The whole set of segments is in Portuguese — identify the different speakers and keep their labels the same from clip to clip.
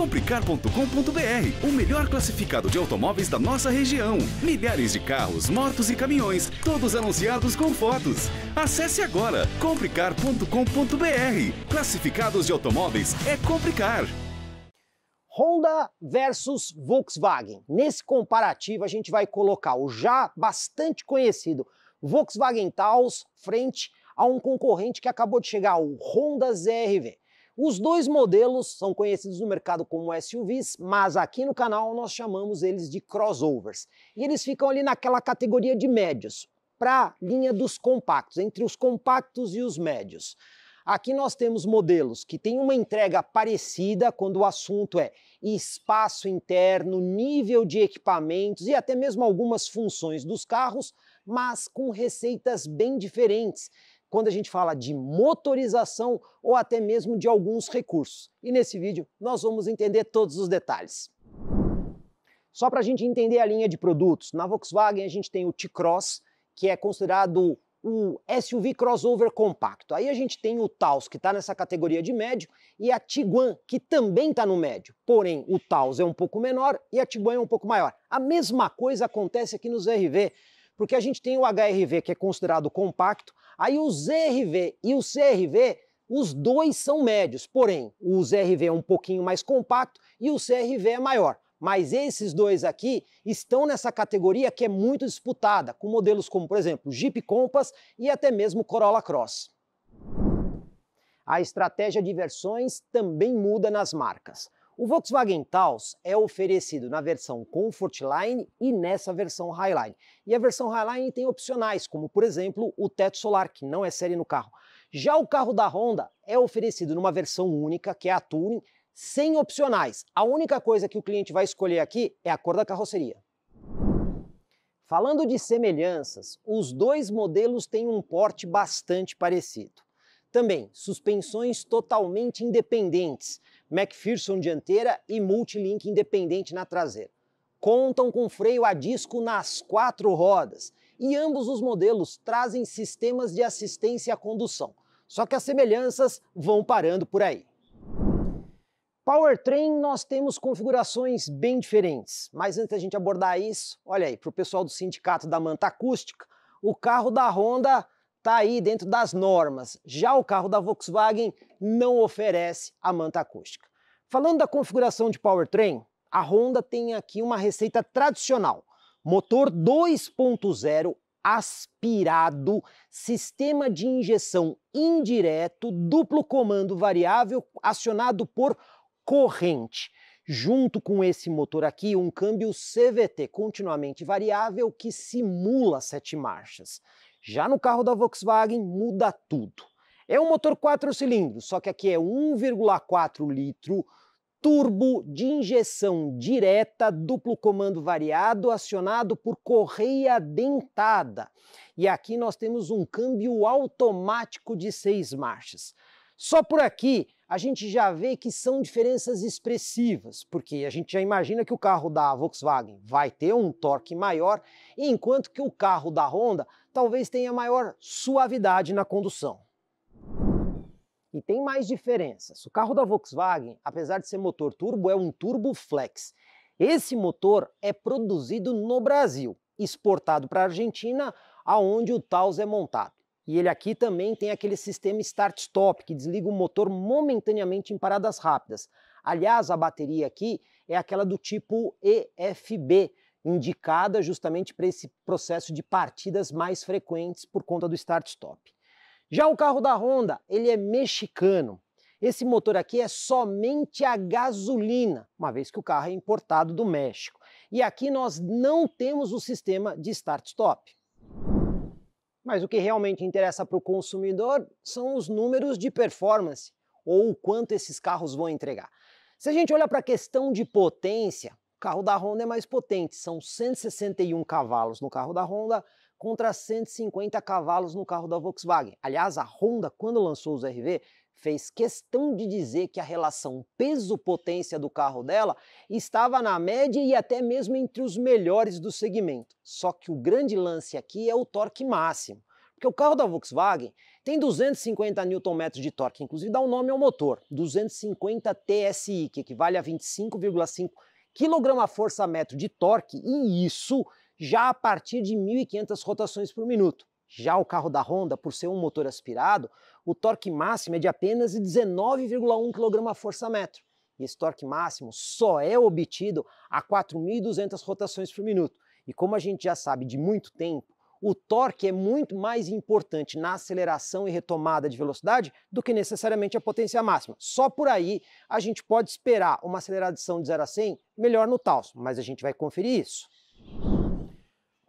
Speaker 1: Complicar.com.br, o melhor classificado de automóveis da nossa região. Milhares de carros, motos e caminhões, todos anunciados com fotos. Acesse agora complicar.com.br. Classificados de automóveis é complicar. Honda versus Volkswagen. Nesse comparativo, a gente vai colocar o já bastante conhecido Volkswagen Taos frente a um concorrente que acabou de chegar, o Honda ZRV. Os dois modelos são conhecidos no mercado como SUVs, mas aqui no canal nós chamamos eles de crossovers. E eles ficam ali naquela categoria de médios, para a linha dos compactos, entre os compactos e os médios. Aqui nós temos modelos que têm uma entrega parecida quando o assunto é espaço interno, nível de equipamentos e até mesmo algumas funções dos carros, mas com receitas bem diferentes, quando a gente fala de motorização ou até mesmo de alguns recursos. E nesse vídeo nós vamos entender todos os detalhes. Só para a gente entender a linha de produtos, na Volkswagen a gente tem o T-Cross, que é considerado o SUV crossover compacto. Aí a gente tem o Taos, que está nessa categoria de médio, e a Tiguan, que também está no médio. Porém, o Taos é um pouco menor e a Tiguan é um pouco maior. A mesma coisa acontece aqui nos RV, porque a gente tem o HRV, que é considerado compacto, Aí o ZRV e o CRV, os dois são médios, porém, o ZRV é um pouquinho mais compacto e o CRV é maior. Mas esses dois aqui estão nessa categoria que é muito disputada, com modelos como, por exemplo, Jeep Compass e até mesmo Corolla Cross. A estratégia de versões também muda nas marcas. O Volkswagen Taos é oferecido na versão Comfortline e nessa versão Highline. E a versão Highline tem opcionais, como por exemplo o teto solar, que não é série no carro. Já o carro da Honda é oferecido numa versão única, que é a Touring, sem opcionais. A única coisa que o cliente vai escolher aqui é a cor da carroceria. Falando de semelhanças, os dois modelos têm um porte bastante parecido. Também suspensões totalmente independentes, McPherson dianteira e multilink independente na traseira. Contam com freio a disco nas quatro rodas e ambos os modelos trazem sistemas de assistência à condução. Só que as semelhanças vão parando por aí. Powertrain nós temos configurações bem diferentes, mas antes da gente abordar isso, olha aí, para o pessoal do sindicato da Manta Acústica, o carro da Honda está aí dentro das normas. Já o carro da Volkswagen não oferece a manta acústica. Falando da configuração de powertrain, a Honda tem aqui uma receita tradicional: motor 2.0 aspirado, sistema de injeção indireto, duplo comando variável acionado por corrente. Junto com esse motor aqui, um câmbio CVT continuamente variável que simula sete marchas. Já no carro da Volkswagen muda tudo. É um motor quatro cilindros, só que aqui é 1,4 litro turbo de injeção direta, duplo comando variado, acionado por correia dentada. E aqui nós temos um câmbio automático de seis marchas. Só por aqui a gente já vê que são diferenças expressivas, porque a gente já imagina que o carro da Volkswagen vai ter um torque maior, enquanto que o carro da Honda talvez tenha maior suavidade na condução. E tem mais diferenças. O carro da Volkswagen, apesar de ser motor turbo, é um turbo flex. Esse motor é produzido no Brasil, exportado para a Argentina, aonde o Taos é montado. E ele aqui também tem aquele sistema start-stop, que desliga o motor momentaneamente em paradas rápidas. Aliás, a bateria aqui é aquela do tipo EFB, indicada justamente para esse processo de partidas mais frequentes por conta do start-stop. Já o carro da Honda, ele é mexicano. Esse motor aqui é somente a gasolina, uma vez que o carro é importado do México. E aqui nós não temos o sistema de start-stop. Mas o que realmente interessa para o consumidor são os números de performance ou o quanto esses carros vão entregar. Se a gente olha para a questão de potência, o carro da Honda é mais potente, são 161 cavalos no carro da Honda contra 150 cavalos no carro da Volkswagen. Aliás, a Honda, quando lançou os RV, fez questão de dizer que a relação peso-potência do carro dela estava na média e até mesmo entre os melhores do segmento. Só que o grande lance aqui é o torque máximo, porque o carro da Volkswagen tem 250 Nm de torque, inclusive dá o um nome ao motor, 250 TSI, que equivale a 25,5 kgfm de torque, e isso já a partir de 1.500 rotações por minuto. Já o carro da Honda, por ser um motor aspirado, o torque máximo é de apenas 19,1 kgfm. E esse torque máximo só é obtido a 4.200 rotações por minuto. E como a gente já sabe de muito tempo, o torque é muito mais importante na aceleração e retomada de velocidade do que necessariamente a potência máxima. Só por aí a gente pode esperar uma aceleração de 0 a 100 melhor no Taos, mas a gente vai conferir isso.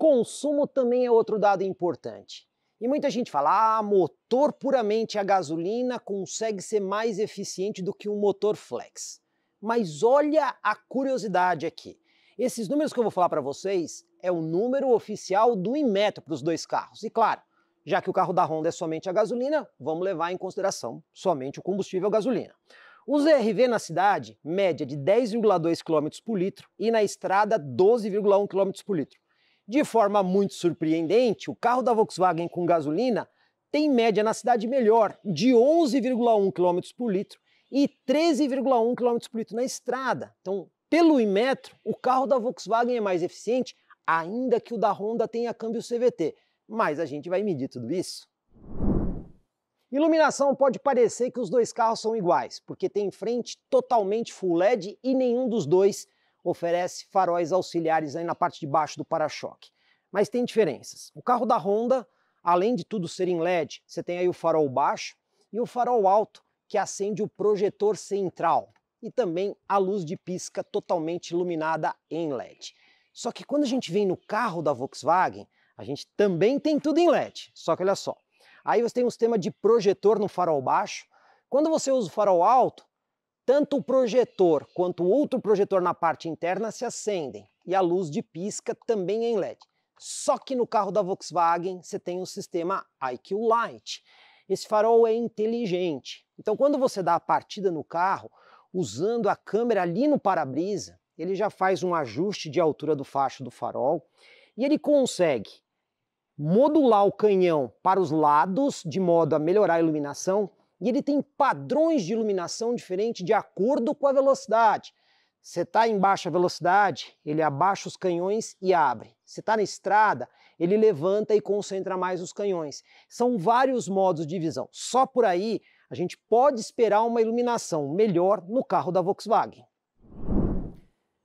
Speaker 1: Consumo também é outro dado importante. E muita gente fala: ah, motor puramente a gasolina consegue ser mais eficiente do que um motor flex. Mas olha a curiosidade aqui. Esses números que eu vou falar para vocês é o número oficial do Inmetro para os dois carros. E claro, já que o carro da Honda é somente a gasolina, vamos levar em consideração somente o combustível gasolina. O ZRV na cidade, média de 10,2 km por litro e na estrada 12,1 km por litro. De forma muito surpreendente, o carro da Volkswagen com gasolina tem média na cidade melhor de 11,1 km por litro e 13,1 km por litro na estrada. Então, pelo Imetro, o carro da Volkswagen é mais eficiente, ainda que o da Honda tenha câmbio CVT. Mas a gente vai medir tudo isso. Iluminação pode parecer que os dois carros são iguais, porque tem frente totalmente full LED e nenhum dos dois oferece faróis auxiliares aí na parte de baixo do para-choque. Mas tem diferenças. O carro da Honda, além de tudo ser em LED, você tem aí o farol baixo e o farol alto, que acende o projetor central e também a luz de pisca totalmente iluminada em LED. Só que quando a gente vem no carro da Volkswagen, a gente também tem tudo em LED. Só que olha só, aí você tem um sistema de projetor no farol baixo. Quando você usa o farol alto, tanto o projetor quanto o outro projetor na parte interna se acendem e a luz de pisca também é em LED. Só que no carro da Volkswagen você tem o sistema IQ Light. Esse farol é inteligente. Então quando você dá a partida no carro, usando a câmera ali no para-brisa, ele já faz um ajuste de altura do facho do farol e ele consegue modular o canhão para os lados de modo a melhorar a iluminação e ele tem padrões de iluminação diferentes de acordo com a velocidade. Você está em baixa velocidade, ele abaixa os canhões e abre. Você está na estrada, ele levanta e concentra mais os canhões. São vários modos de visão. Só por aí a gente pode esperar uma iluminação melhor no carro da Volkswagen.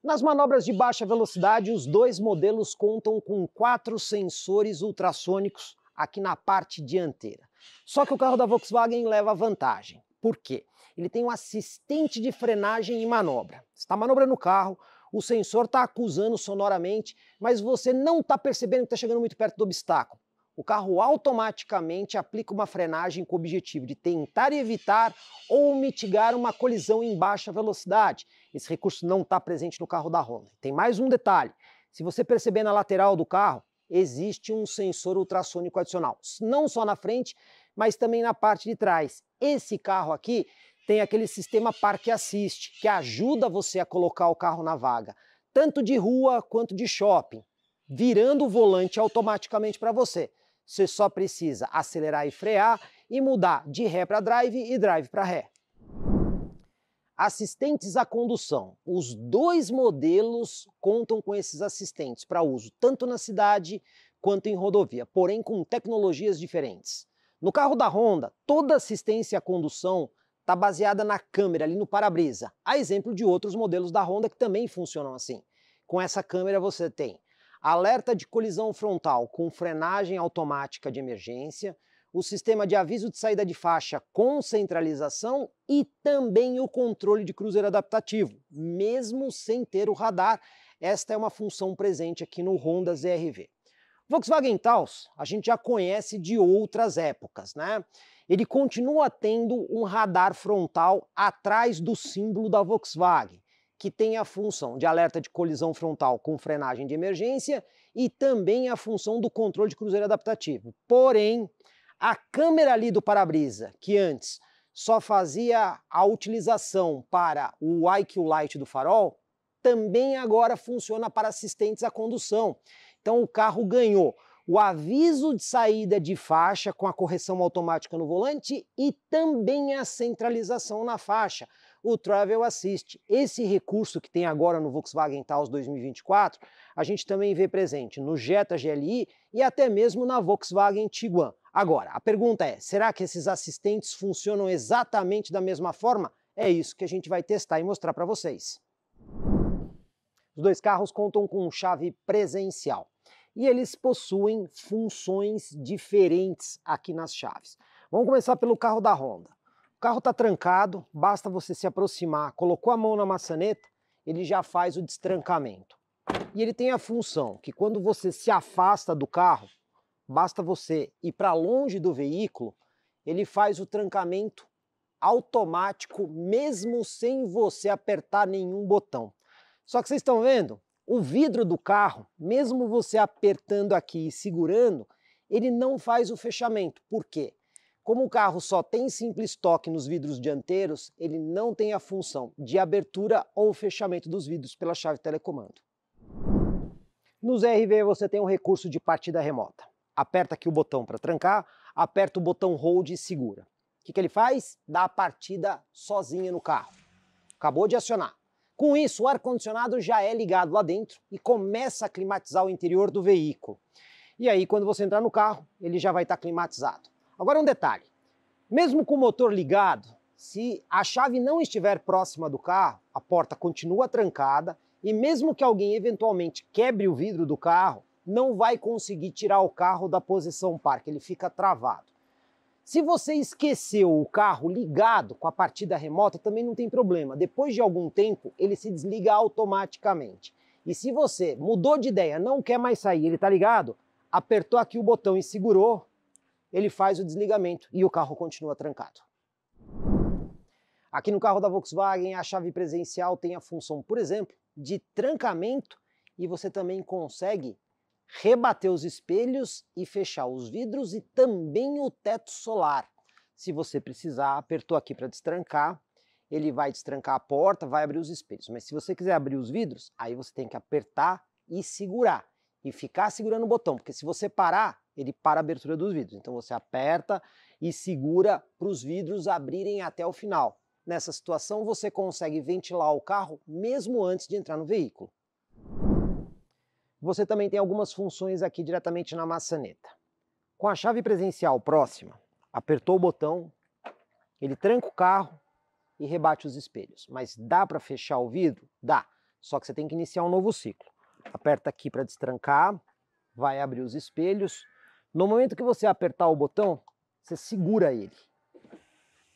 Speaker 1: Nas manobras de baixa velocidade, os dois modelos contam com quatro sensores ultrassônicos aqui na parte dianteira. Só que o carro da Volkswagen leva vantagem. Por quê? Ele tem um assistente de frenagem e manobra. Você está manobrando o carro, o sensor está acusando sonoramente, mas você não está percebendo que está chegando muito perto do obstáculo. O carro automaticamente aplica uma frenagem com o objetivo de tentar evitar ou mitigar uma colisão em baixa velocidade. Esse recurso não está presente no carro da Honda. Tem mais um detalhe: se você perceber na lateral do carro, existe um sensor ultrassônico adicional, não só na frente, mas também na parte de trás. Esse carro aqui tem aquele sistema Parque Assist, que ajuda você a colocar o carro na vaga, tanto de rua quanto de shopping, virando o volante automaticamente para você. Você só precisa acelerar e frear e mudar de ré para drive e drive para ré. Assistentes à condução. Os dois modelos contam com esses assistentes para uso tanto na cidade quanto em rodovia, porém com tecnologias diferentes. No carro da Honda, toda assistência à condução está baseada na câmera ali no para-brisa, a exemplo de outros modelos da Honda que também funcionam assim. Com essa câmera você tem alerta de colisão frontal com frenagem automática de emergência, o sistema de aviso de saída de faixa com centralização e também o controle de cruzeiro adaptativo, mesmo sem ter o radar. Esta é uma função presente aqui no Honda ZRV. Volkswagen Taos a gente já conhece de outras épocas, né? Ele continua tendo um radar frontal atrás do símbolo da Volkswagen, que tem a função de alerta de colisão frontal com frenagem de emergência e também a função do controle de cruzeiro adaptativo. Porém, a câmera ali do para-brisa, que antes só fazia a utilização para o IQ Light do farol, também agora funciona para assistentes à condução. Então o carro ganhou o aviso de saída de faixa com a correção automática no volante e também a centralização na faixa, o Travel Assist. Esse recurso que tem agora no Volkswagen Taos 2024, a gente também vê presente no Jetta GLI e até mesmo na Volkswagen Tiguan. Agora, a pergunta é: será que esses assistentes funcionam exatamente da mesma forma? É isso que a gente vai testar e mostrar para vocês. Os dois carros contam com chave presencial e eles possuem funções diferentes aqui nas chaves. Vamos começar pelo carro da Honda. O carro está trancado, basta você se aproximar, colocou a mão na maçaneta, ele já faz o destrancamento. E ele tem a função que quando você se afasta do carro, basta você ir para longe do veículo, ele faz o trancamento automático, mesmo sem você apertar nenhum botão. Só que vocês estão vendo? O vidro do carro, mesmo você apertando aqui e segurando, ele não faz o fechamento. Por quê? Como o carro só tem simples toque nos vidros dianteiros, ele não tem a função de abertura ou fechamento dos vidros pela chave telecomando. Nos RV você tem um recurso de partida remota aperta aqui o botão para trancar, aperta o botão hold e segura. O que, que ele faz? Dá a partida sozinha no carro. Acabou de acionar. Com isso, o ar-condicionado já é ligado lá dentro e começa a climatizar o interior do veículo. E aí, quando você entrar no carro, ele já vai estar tá climatizado. Agora, um detalhe: mesmo com o motor ligado, se a chave não estiver próxima do carro, a porta continua trancada e, mesmo que alguém eventualmente quebre o vidro do carro, não vai conseguir tirar o carro da posição parque, ele fica travado. Se você esqueceu o carro ligado com a partida remota, também não tem problema. Depois de algum tempo, ele se desliga automaticamente. E se você mudou de ideia, não quer mais sair, ele está ligado, apertou aqui o botão e segurou, ele faz o desligamento e o carro continua trancado. Aqui no carro da Volkswagen, a chave presencial tem a função, por exemplo, de trancamento e você também consegue rebater os espelhos e fechar os vidros e também o teto solar. Se você precisar, apertou aqui para destrancar, ele vai destrancar a porta, vai abrir os espelhos. Mas se você quiser abrir os vidros, aí você tem que apertar e segurar. E ficar segurando o botão, porque se você parar, ele para a abertura dos vidros. Então você aperta e segura para os vidros abrirem até o final. Nessa situação, você consegue ventilar o carro mesmo antes de entrar no veículo. Você também tem algumas funções aqui diretamente na maçaneta. Com a chave presencial próxima, apertou o botão, ele tranca o carro e rebate os espelhos. Mas dá para fechar o vidro? Dá, só que você tem que iniciar um novo ciclo. Aperta aqui para destrancar, vai abrir os espelhos. No momento que você apertar o botão, você segura ele.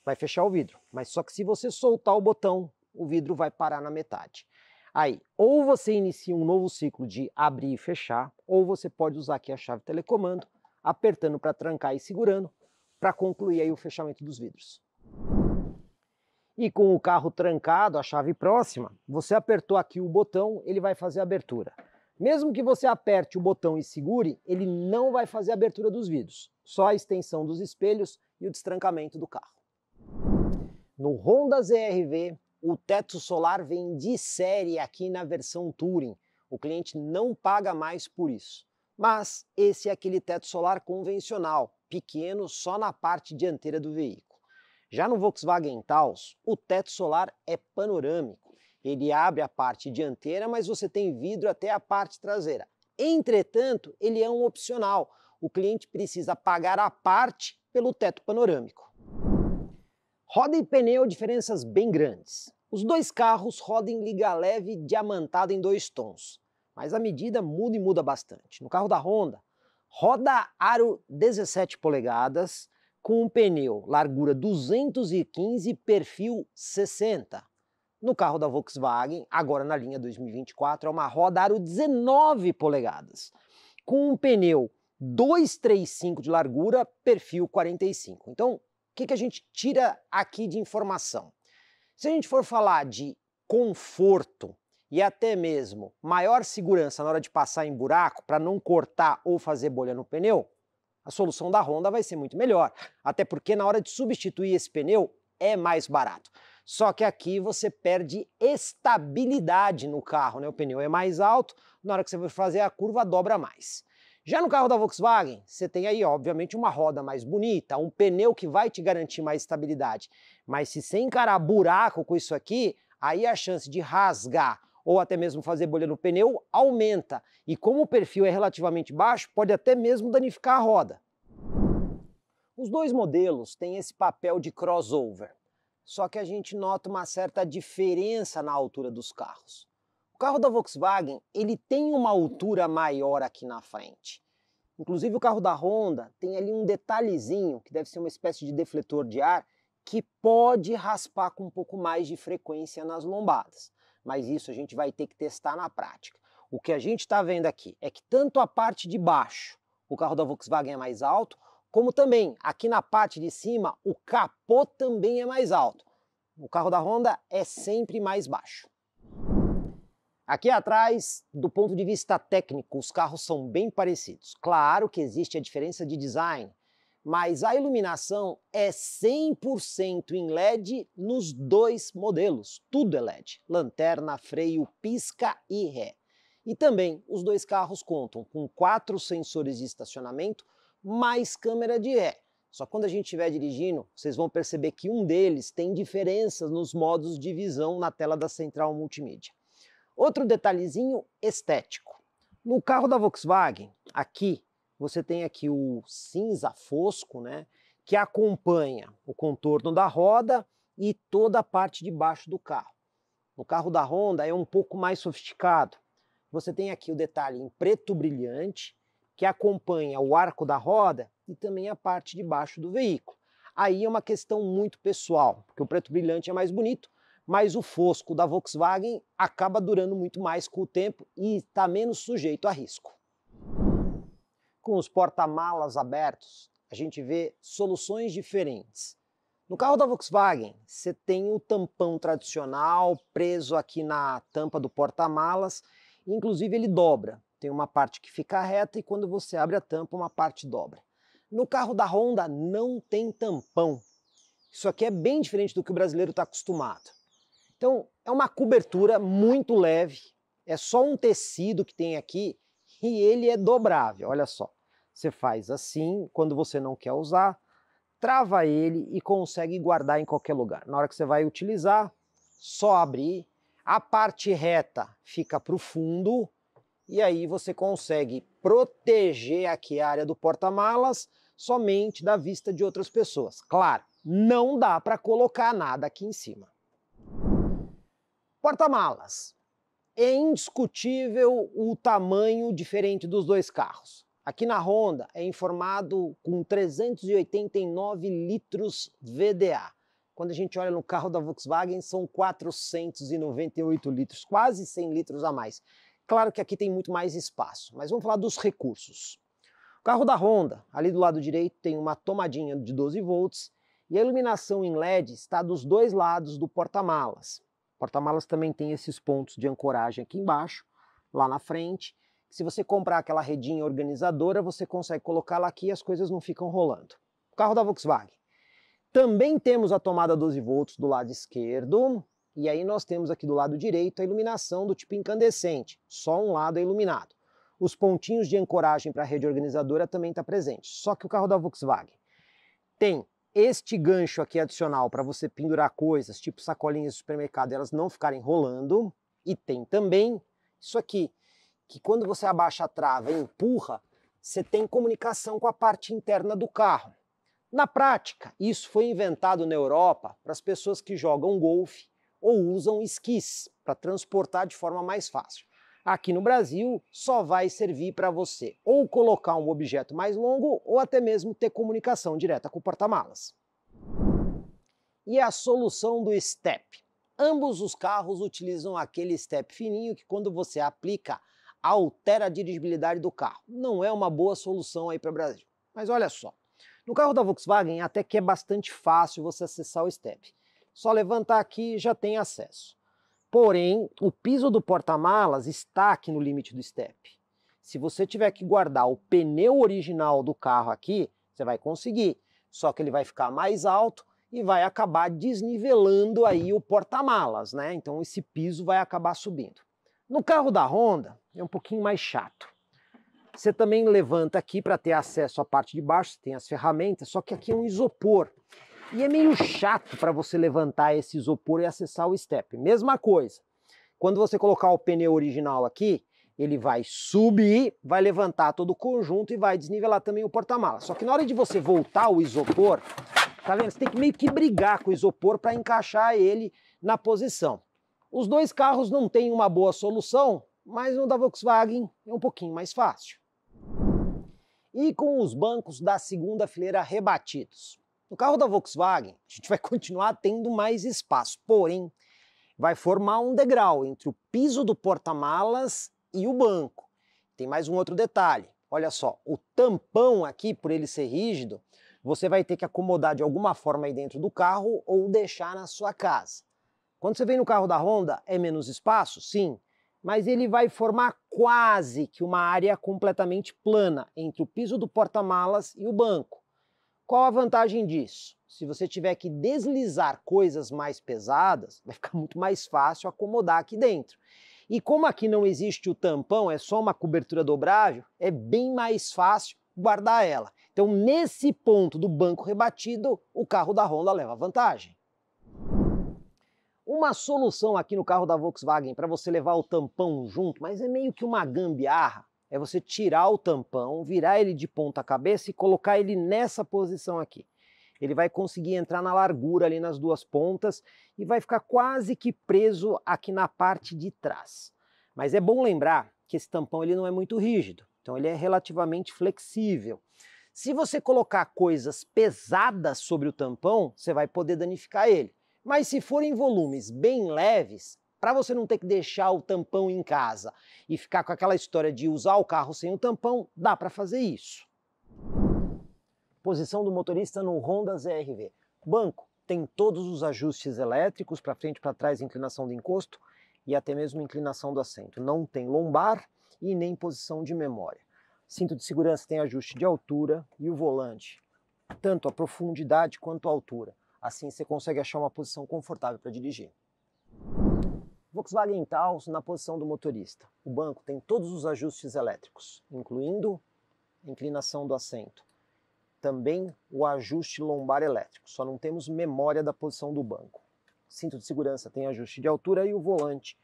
Speaker 1: Vai fechar o vidro, mas só que se você soltar o botão, o vidro vai parar na metade. Aí, ou você inicia um novo ciclo de abrir e fechar, ou você pode usar aqui a chave telecomando, apertando para trancar e segurando, para concluir aí o fechamento dos vidros. E com o carro trancado, a chave próxima, você apertou aqui o botão, ele vai fazer a abertura. Mesmo que você aperte o botão e segure, ele não vai fazer a abertura dos vidros, só a extensão dos espelhos e o destrancamento do carro. No Honda ZRV o teto solar vem de série aqui na versão Touring. O cliente não paga mais por isso. Mas esse é aquele teto solar convencional, pequeno só na parte dianteira do veículo. Já no Volkswagen Taos, o teto solar é panorâmico. Ele abre a parte dianteira, mas você tem vidro até a parte traseira. Entretanto, ele é um opcional. O cliente precisa pagar a parte pelo teto panorâmico. Roda e pneu, diferenças bem grandes. Os dois carros rodam em liga leve diamantada em dois tons, mas a medida muda e muda bastante. No carro da Honda, roda aro 17 polegadas com um pneu largura 215 perfil 60. No carro da Volkswagen, agora na linha 2024, é uma roda aro 19 polegadas com um pneu 235 de largura, perfil 45. Então, que, que a gente tira aqui de informação? Se a gente for falar de conforto e até mesmo maior segurança na hora de passar em buraco para não cortar ou fazer bolha no pneu, a solução da Honda vai ser muito melhor. Até porque na hora de substituir esse pneu é mais barato. Só que aqui você perde estabilidade no carro, né? O pneu é mais alto, na hora que você for fazer a curva dobra mais. Já no carro da Volkswagen, você tem aí, obviamente, uma roda mais bonita, um pneu que vai te garantir mais estabilidade. Mas se você encarar buraco com isso aqui, aí a chance de rasgar ou até mesmo fazer bolha no pneu aumenta. E como o perfil é relativamente baixo, pode até mesmo danificar a roda. Os dois modelos têm esse papel de crossover, só que a gente nota uma certa diferença na altura dos carros carro da Volkswagen ele tem uma altura maior aqui na frente. Inclusive o carro da Honda tem ali um detalhezinho que deve ser uma espécie de defletor de ar que pode raspar com um pouco mais de frequência nas lombadas. Mas isso a gente vai ter que testar na prática. O que a gente está vendo aqui é que tanto a parte de baixo, o carro da Volkswagen é mais alto, como também aqui na parte de cima, o capô também é mais alto. O carro da Honda é sempre mais baixo. Aqui atrás, do ponto de vista técnico, os carros são bem parecidos. Claro que existe a diferença de design, mas a iluminação é 100% em LED nos dois modelos. Tudo é LED: lanterna, freio, pisca e ré. E também os dois carros contam com quatro sensores de estacionamento mais câmera de ré. Só quando a gente estiver dirigindo, vocês vão perceber que um deles tem diferenças nos modos de visão na tela da central multimídia. Outro detalhezinho estético. No carro da Volkswagen, aqui, você tem aqui o cinza fosco, né? Que acompanha o contorno da roda e toda a parte de baixo do carro. No carro da Honda é um pouco mais sofisticado. Você tem aqui o detalhe em preto brilhante, que acompanha o arco da roda e também a parte de baixo do veículo. Aí é uma questão muito pessoal, porque o preto brilhante é mais bonito, mas o fosco da Volkswagen acaba durando muito mais com o tempo e está menos sujeito a risco. Com os porta-malas abertos, a gente vê soluções diferentes. No carro da Volkswagen, você tem o tampão tradicional preso aqui na tampa do porta-malas, inclusive ele dobra. Tem uma parte que fica reta e quando você abre a tampa, uma parte dobra. No carro da Honda não tem tampão. Isso aqui é bem diferente do que o brasileiro está acostumado. Então, é uma cobertura muito leve, é só um tecido que tem aqui e ele é dobrável, olha só. Você faz assim, quando você não quer usar, trava ele e consegue guardar em qualquer lugar. Na hora que você vai utilizar, só abrir, a parte reta fica para o fundo e aí você consegue proteger aqui a área do porta-malas somente da vista de outras pessoas. Claro, não dá para colocar nada aqui em cima. Porta-malas. É indiscutível o tamanho diferente dos dois carros. Aqui na Honda é informado com 389 litros VDA. Quando a gente olha no carro da Volkswagen, são 498 litros, quase 100 litros a mais. Claro que aqui tem muito mais espaço, mas vamos falar dos recursos. O carro da Honda, ali do lado direito, tem uma tomadinha de 12 volts e a iluminação em LED está dos dois lados do porta-malas. Porta-malas também tem esses pontos de ancoragem aqui embaixo, lá na frente. Se você comprar aquela redinha organizadora, você consegue colocá-la aqui e as coisas não ficam rolando. O carro da Volkswagen. Também temos a tomada 12 volts do lado esquerdo. E aí nós temos aqui do lado direito a iluminação do tipo incandescente. Só um lado é iluminado. Os pontinhos de ancoragem para a rede organizadora também está presente. Só que o carro da Volkswagen tem este gancho aqui adicional para você pendurar coisas, tipo sacolinhas do supermercado, elas não ficarem rolando. E tem também isso aqui, que quando você abaixa a trava e empurra, você tem comunicação com a parte interna do carro. Na prática, isso foi inventado na Europa para as pessoas que jogam golfe ou usam esquis para transportar de forma mais fácil. Aqui no Brasil, só vai servir para você ou colocar um objeto mais longo ou até mesmo ter comunicação direta com o porta-malas. E a solução do step? Ambos os carros utilizam aquele step fininho que quando você aplica altera a dirigibilidade do carro. Não é uma boa solução aí para o Brasil. Mas olha só, no carro da Volkswagen até que é bastante fácil você acessar o step. Só levantar aqui já tem acesso. Porém, o piso do porta-malas está aqui no limite do step. Se você tiver que guardar o pneu original do carro aqui, você vai conseguir. Só que ele vai ficar mais alto e vai acabar desnivelando aí o porta-malas, né? Então esse piso vai acabar subindo. No carro da Honda é um pouquinho mais chato. Você também levanta aqui para ter acesso à parte de baixo, tem as ferramentas, só que aqui é um isopor. E é meio chato para você levantar esse isopor e acessar o step. Mesma coisa. Quando você colocar o pneu original aqui, ele vai subir, vai levantar todo o conjunto e vai desnivelar também o porta-mala. Só que na hora de você voltar o isopor, tá vendo? Você tem que meio que brigar com o isopor para encaixar ele na posição. Os dois carros não têm uma boa solução, mas no da Volkswagen é um pouquinho mais fácil. E com os bancos da segunda fileira rebatidos. No carro da Volkswagen, a gente vai continuar tendo mais espaço, porém, vai formar um degrau entre o piso do porta-malas e o banco. Tem mais um outro detalhe. Olha só, o tampão aqui, por ele ser rígido, você vai ter que acomodar de alguma forma aí dentro do carro ou deixar na sua casa. Quando você vem no carro da Honda, é menos espaço? Sim, mas ele vai formar quase que uma área completamente plana entre o piso do porta-malas e o banco. Qual a vantagem disso? Se você tiver que deslizar coisas mais pesadas, vai ficar muito mais fácil acomodar aqui dentro. E como aqui não existe o tampão, é só uma cobertura dobrável, é bem mais fácil guardar ela. Então, nesse ponto do banco rebatido, o carro da Honda leva vantagem. Uma solução aqui no carro da Volkswagen para você levar o tampão junto, mas é meio que uma gambiarra, é você tirar o tampão, virar ele de ponta cabeça e colocar ele nessa posição aqui. Ele vai conseguir entrar na largura ali nas duas pontas e vai ficar quase que preso aqui na parte de trás. Mas é bom lembrar que esse tampão ele não é muito rígido, então ele é relativamente flexível. Se você colocar coisas pesadas sobre o tampão, você vai poder danificar ele. Mas se forem volumes bem leves, para você não ter que deixar o tampão em casa e ficar com aquela história de usar o carro sem o tampão, dá para fazer isso. Posição do motorista no Honda ZRV. Banco tem todos os ajustes elétricos para frente, para trás, inclinação do encosto e até mesmo inclinação do assento. Não tem lombar e nem posição de memória. Cinto de segurança tem ajuste de altura e o volante, tanto a profundidade quanto a altura. Assim você consegue achar uma posição confortável para dirigir. Volkswagen Taos na posição do motorista. O banco tem todos os ajustes elétricos, incluindo a inclinação do assento. Também o ajuste lombar elétrico, só não temos memória da posição do banco. Cinto de segurança tem ajuste de altura e o volante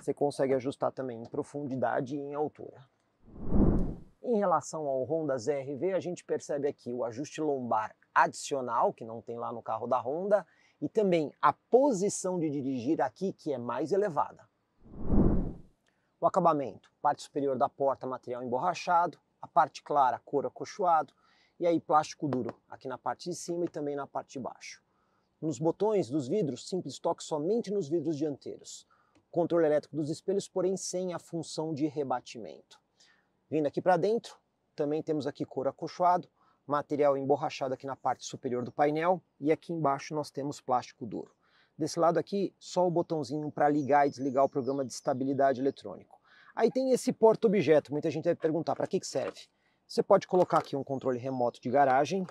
Speaker 1: você consegue ajustar também em profundidade e em altura. Em relação ao Honda ZRV, a gente percebe aqui o ajuste lombar adicional, que não tem lá no carro da Honda, e também a posição de dirigir aqui, que é mais elevada. O acabamento, parte superior da porta, material emborrachado, a parte clara, cor acolchoado, e aí plástico duro aqui na parte de cima e também na parte de baixo. Nos botões dos vidros, simples toque somente nos vidros dianteiros. Controle elétrico dos espelhos, porém sem a função de rebatimento. Vindo aqui para dentro, também temos aqui couro acolchoado, material emborrachado aqui na parte superior do painel e aqui embaixo nós temos plástico duro. Desse lado aqui, só o botãozinho para ligar e desligar o programa de estabilidade eletrônico. Aí tem esse porta-objeto, muita gente vai perguntar para que, que serve. Você pode colocar aqui um controle remoto de garagem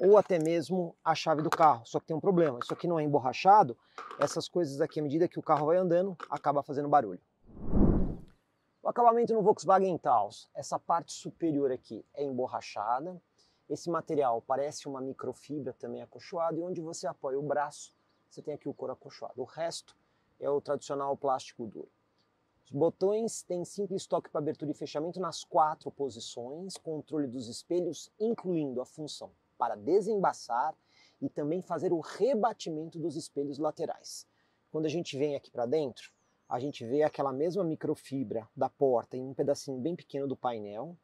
Speaker 1: ou até mesmo a chave do carro, só que tem um problema, isso aqui não é emborrachado, essas coisas aqui à medida que o carro vai andando, acaba fazendo barulho. O acabamento no Volkswagen Taos, essa parte superior aqui é emborrachada, esse material parece uma microfibra também acolchoada e onde você apoia o braço, você tem aqui o couro acolchoado. O resto é o tradicional plástico duro. Os botões têm simples toque para abertura e fechamento nas quatro posições, controle dos espelhos, incluindo a função para desembaçar e também fazer o rebatimento dos espelhos laterais. Quando a gente vem aqui para dentro, a gente vê aquela mesma microfibra da porta em um pedacinho bem pequeno do painel,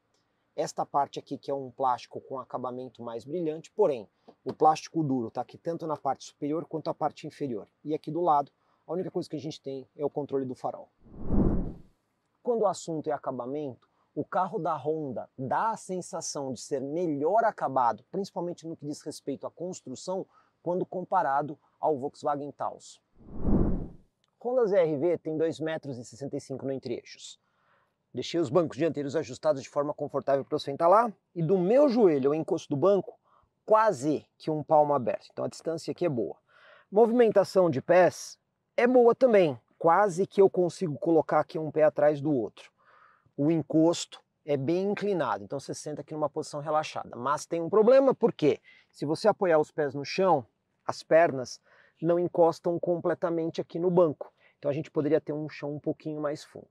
Speaker 1: esta parte aqui que é um plástico com acabamento mais brilhante, porém, o plástico duro está aqui tanto na parte superior quanto na parte inferior. E aqui do lado, a única coisa que a gente tem é o controle do farol. Quando o assunto é acabamento, o carro da Honda dá a sensação de ser melhor acabado, principalmente no que diz respeito à construção, quando comparado ao Volkswagen Taos. Honda ZRV tem 2,65 metros no entre-eixos. Deixei os bancos dianteiros ajustados de forma confortável para eu sentar lá. E do meu joelho ao encosto do banco, quase que um palmo aberto. Então a distância aqui é boa. Movimentação de pés é boa também. Quase que eu consigo colocar aqui um pé atrás do outro. O encosto é bem inclinado, então você senta aqui numa posição relaxada. Mas tem um problema, porque se você apoiar os pés no chão, as pernas não encostam completamente aqui no banco. Então a gente poderia ter um chão um pouquinho mais fundo.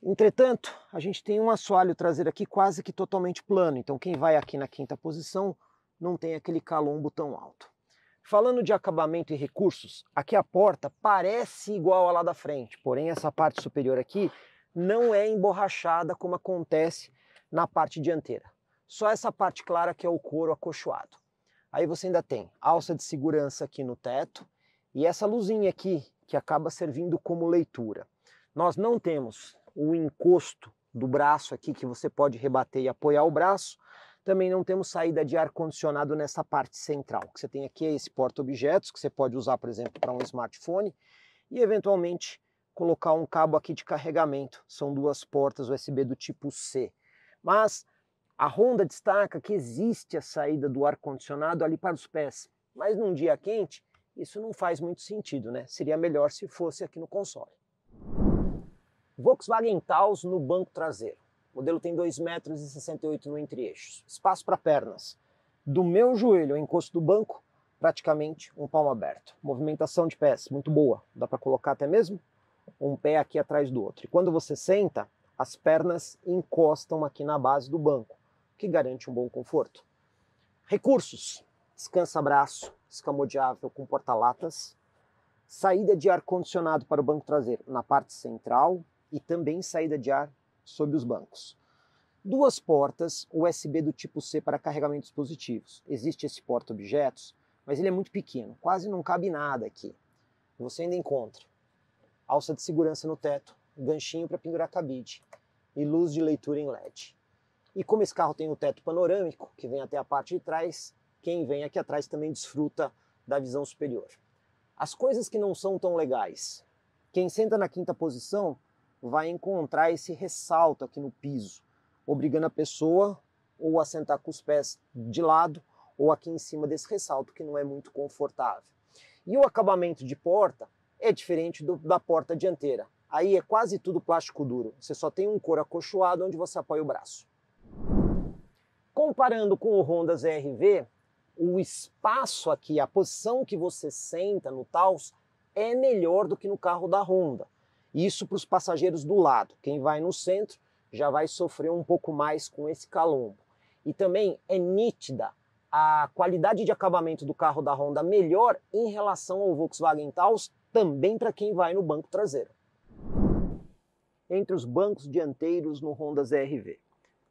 Speaker 1: Entretanto, a gente tem um assoalho traseiro aqui quase que totalmente plano, então quem vai aqui na quinta posição não tem aquele calombo tão alto. Falando de acabamento e recursos, aqui a porta parece igual à lá da frente, porém essa parte superior aqui não é emborrachada como acontece na parte dianteira. Só essa parte clara que é o couro acolchoado. Aí você ainda tem alça de segurança aqui no teto e essa luzinha aqui que acaba servindo como leitura. Nós não temos o encosto do braço aqui que você pode rebater e apoiar o braço. Também não temos saída de ar-condicionado nessa parte central. O que você tem aqui é esse porta-objetos que você pode usar, por exemplo, para um smartphone e eventualmente colocar um cabo aqui de carregamento. São duas portas USB do tipo C. Mas a Honda destaca que existe a saída do ar-condicionado ali para os pés, mas num dia quente isso não faz muito sentido, né? Seria melhor se fosse aqui no console. Volkswagen Taos no banco traseiro. O modelo tem 2,68 metros e no entre-eixos. Espaço para pernas. Do meu joelho ao encosto do banco, praticamente um palmo aberto. Movimentação de pés muito boa. Dá para colocar até mesmo um pé aqui atrás do outro. E quando você senta, as pernas encostam aqui na base do banco, que garante um bom conforto. Recursos: descansa-braço, escamodeável com porta-latas, saída de ar-condicionado para o banco traseiro na parte central, e também saída de ar sob os bancos. Duas portas USB do tipo C para carregamentos positivos. Existe esse porta-objetos, mas ele é muito pequeno, quase não cabe nada aqui. Você ainda encontra alça de segurança no teto, ganchinho para pendurar cabide e luz de leitura em LED. E como esse carro tem o um teto panorâmico, que vem até a parte de trás, quem vem aqui atrás também desfruta da visão superior. As coisas que não são tão legais. Quem senta na quinta posição vai encontrar esse ressalto aqui no piso, obrigando a pessoa ou a sentar com os pés de lado ou aqui em cima desse ressalto que não é muito confortável. E o acabamento de porta é diferente do, da porta dianteira. Aí é quase tudo plástico duro. Você só tem um couro acolchoado onde você apoia o braço. Comparando com o Honda ZRV, o espaço aqui, a posição que você senta no Taos é melhor do que no carro da Honda. Isso para os passageiros do lado. Quem vai no centro já vai sofrer um pouco mais com esse calombo. E também é nítida a qualidade de acabamento do carro da Honda melhor em relação ao Volkswagen Taos, também para quem vai no banco traseiro. Entre os bancos dianteiros no Honda ZRV.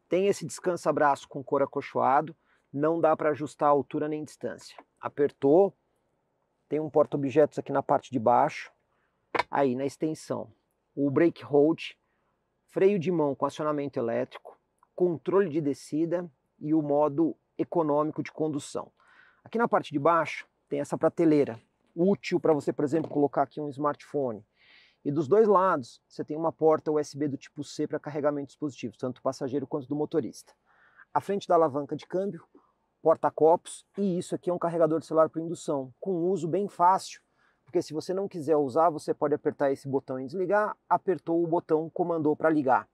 Speaker 1: Tem esse descansa-braço com cor acolchoado, não dá para ajustar a altura nem distância. Apertou, tem um porta-objetos aqui na parte de baixo, aí na extensão. O brake hold, freio de mão com acionamento elétrico, controle de descida e o modo econômico de condução. Aqui na parte de baixo tem essa prateleira, útil para você, por exemplo, colocar aqui um smartphone. E dos dois lados, você tem uma porta USB do tipo C para carregamento de dispositivos, tanto do passageiro quanto do motorista. À frente da alavanca de câmbio, porta-copos, e isso aqui é um carregador de celular por indução, com uso bem fácil porque se você não quiser usar, você pode apertar esse botão e desligar, apertou o botão, comandou para ligar.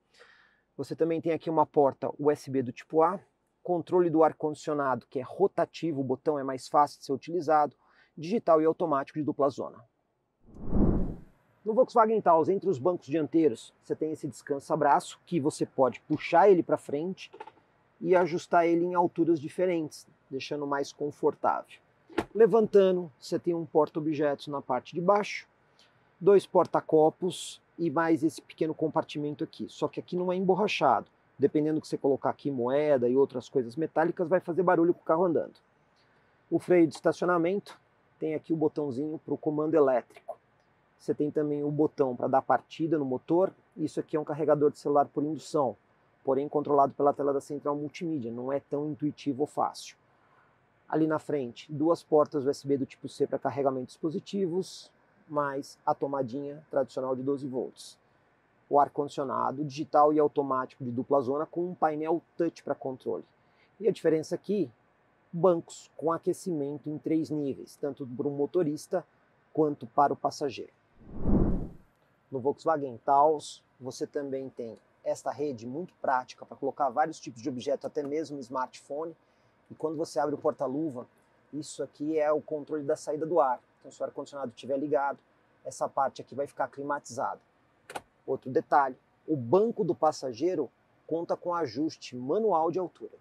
Speaker 1: Você também tem aqui uma porta USB do tipo A, controle do ar-condicionado, que é rotativo, o botão é mais fácil de ser utilizado, digital e automático de dupla zona. No Volkswagen Taos, entre os bancos dianteiros, você tem esse descansa-braço, que você pode puxar ele para frente e ajustar ele em alturas diferentes, deixando mais confortável. Levantando, você tem um porta-objetos na parte de baixo, dois porta-copos e mais esse pequeno compartimento aqui. Só que aqui não é emborrachado. Dependendo que você colocar aqui, moeda e outras coisas metálicas, vai fazer barulho com o carro andando. O freio de estacionamento tem aqui o botãozinho para o comando elétrico. Você tem também o botão para dar partida no motor. Isso aqui é um carregador de celular por indução, porém controlado pela tela da central multimídia. Não é tão intuitivo ou fácil. Ali na frente, duas portas USB do tipo C para carregamento de dispositivos, mais a tomadinha tradicional de 12 volts. O ar-condicionado digital e automático de dupla zona com um painel touch para controle. E a diferença aqui, bancos com aquecimento em três níveis, tanto para o motorista quanto para o passageiro. No Volkswagen Taos, você também tem esta rede muito prática para colocar vários tipos de objeto, até mesmo smartphone, e quando você abre o porta-luva, isso aqui é o controle da saída do ar. Então, se o ar-condicionado estiver ligado, essa parte aqui vai ficar climatizada. Outro detalhe, o banco do passageiro conta com ajuste manual de altura.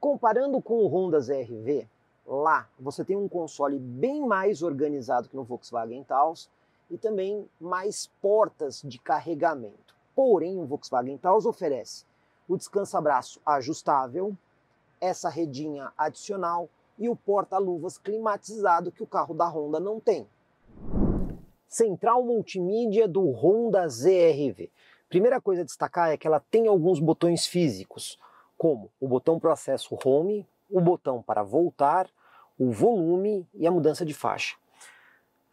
Speaker 1: Comparando com o Honda ZRV, lá você tem um console bem mais organizado que no Volkswagen Taos e também mais portas de carregamento. Porém, o Volkswagen Taos oferece o descansa-braço ajustável, essa redinha adicional e o porta-luvas climatizado que o carro da Honda não tem. Central multimídia do Honda ZRV. Primeira coisa a destacar é que ela tem alguns botões físicos, como o botão para acesso home, o botão para voltar, o volume e a mudança de faixa.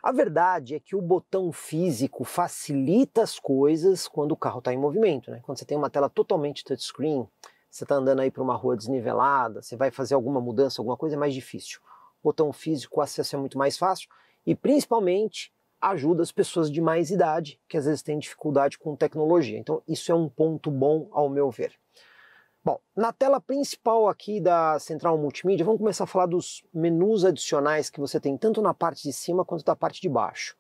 Speaker 1: A verdade é que o botão físico facilita as coisas quando o carro está em movimento. Né? Quando você tem uma tela totalmente touchscreen, você está andando aí para uma rua desnivelada, você vai fazer alguma mudança, alguma coisa, é mais difícil. botão físico, o acesso é muito mais fácil e principalmente ajuda as pessoas de mais idade, que às vezes têm dificuldade com tecnologia. Então, isso é um ponto bom, ao meu ver. Bom, na tela principal aqui da central multimídia, vamos começar a falar dos menus adicionais que você tem, tanto na parte de cima quanto da parte de baixo.